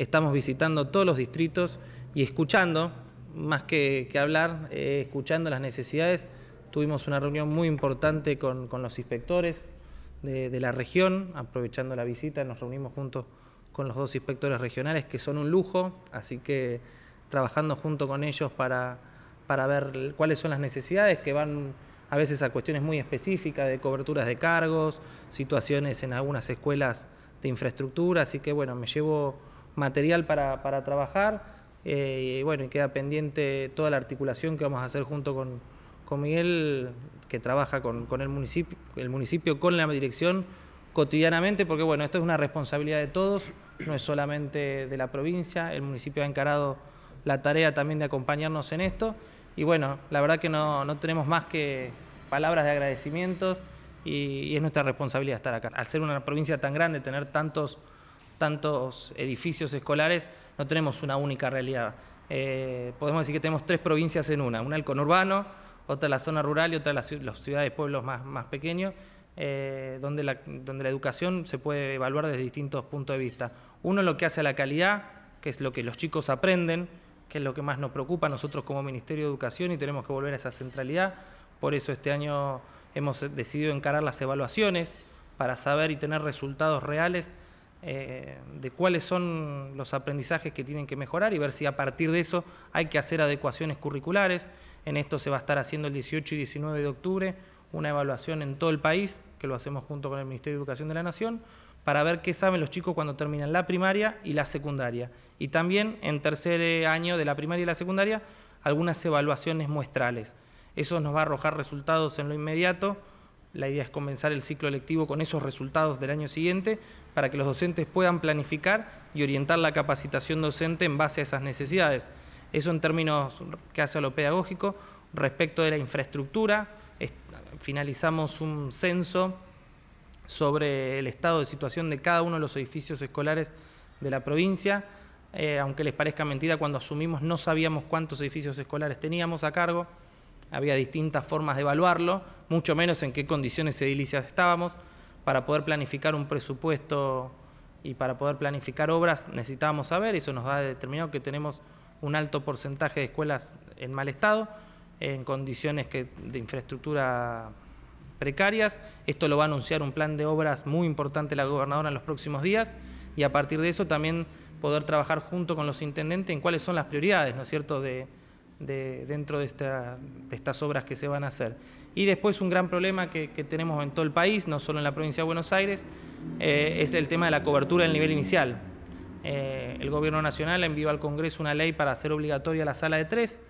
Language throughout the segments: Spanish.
estamos visitando todos los distritos y escuchando, más que, hablar, eh, escuchando las necesidades. Tuvimos una reunión muy importante con, los inspectores de, la región, aprovechando la visita, nos reunimos juntos con los dos inspectores regionales, que son un lujo, así que trabajando junto con ellos para, para ver cuáles son las necesidades que van a veces a cuestiones muy específicas de coberturas de cargos, situaciones en algunas escuelas de infraestructura, así que bueno, me llevo material para, trabajar. Eh, y bueno, queda pendiente toda la articulación que vamos a hacer junto con, con Miguel, que trabaja con, el, municipio, el municipio, con la dirección cotidianamente, porque bueno, esto es una responsabilidad de todos, no es solamente de la provincia, el municipio ha encarado la tarea también de acompañarnos en esto, y bueno, la verdad que no, tenemos más que palabras de agradecimientos y es nuestra responsabilidad estar acá. Al ser una provincia tan grande, tener tantos tantos edificios escolares, no tenemos una única realidad. Eh, podemos decir que tenemos tres provincias en una, una el conurbano, otra la zona rural y otra las, ciudades, pueblos más, más pequeños, eh, donde, la, donde la educación se puede evaluar desde distintos puntos de vista. Uno lo que hace a la calidad, que es lo que los chicos aprenden, que es lo que más nos preocupa a nosotros como Ministerio de Educación y tenemos que volver a esa centralidad. Por eso este año hemos decidido encarar las evaluaciones para saber y tener resultados reales eh, de cuáles son los aprendizajes que tienen que mejorar y ver si a partir de eso hay que hacer adecuaciones curriculares. En esto se va a estar haciendo el 18 y 19 de octubre una evaluación en todo el país, que lo hacemos junto con el Ministerio de Educación de la Nación, para ver qué saben los chicos cuando terminan la primaria y la secundaria. Y también en tercer eh, año de la primaria y la secundaria, algunas evaluaciones muestrales. Eso nos va a arrojar resultados en lo inmediato la idea es comenzar el ciclo lectivo con esos resultados del año siguiente para que los docentes puedan planificar y orientar la capacitación docente en base a esas necesidades. Eso en términos que hace a lo pedagógico. Respecto de la infraestructura, finalizamos un censo sobre el estado de situación de cada uno de los edificios escolares de la provincia. Eh, aunque les parezca mentira, cuando asumimos no sabíamos cuántos edificios escolares teníamos a cargo había distintas formas de evaluarlo, mucho menos en qué condiciones edilicias estábamos. Para poder planificar un presupuesto y para poder planificar obras necesitábamos saber, eso nos ha determinado que tenemos un alto porcentaje de escuelas en mal estado, en condiciones de infraestructura precarias. Esto lo va a anunciar un plan de obras muy importante la gobernadora en los próximos días y a partir de eso también poder trabajar junto con los intendentes en cuáles son las prioridades, ¿no es cierto?, de, de, dentro de, de, estas obras que se van a hacer. Y después un gran problema que, tenemos en todo el país, no solo en la provincia de Buenos Aires, eh, es el tema de la cobertura del nivel inicial. Eh, el Gobierno Nacional envió al Congreso una ley para hacer obligatoria la sala de tres.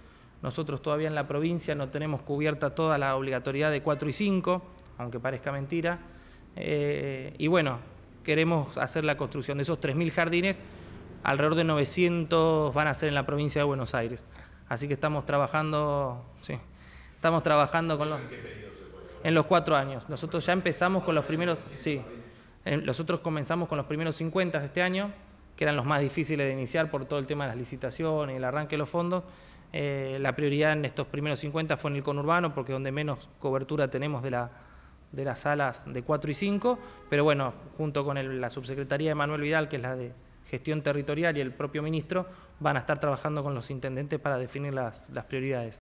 Nosotros todavía en la provincia no tenemos cubierta toda la obligatoriedad de cuatro y 5, aunque parezca mentira. Eh, y bueno, queremos hacer la construcción de esos 3.000 jardines, alrededor de 900 van a ser en la provincia de Buenos Aires. Así que estamos trabajando, sí, estamos trabajando con los... En los cuatro años. Nosotros ya empezamos con los primeros, sí, nosotros comenzamos con los primeros 50 de este año, que eran los más difíciles de iniciar por todo el tema de las licitaciones, y el arranque de los fondos. Eh, la prioridad en estos primeros 50 fue en el conurbano, porque es donde menos cobertura tenemos de, la, de las salas de 4 y 5, pero bueno, junto con la subsecretaría de Manuel Vidal, que es la de gestión territorial y el propio ministro van a estar trabajando con los intendentes para definir las, prioridades.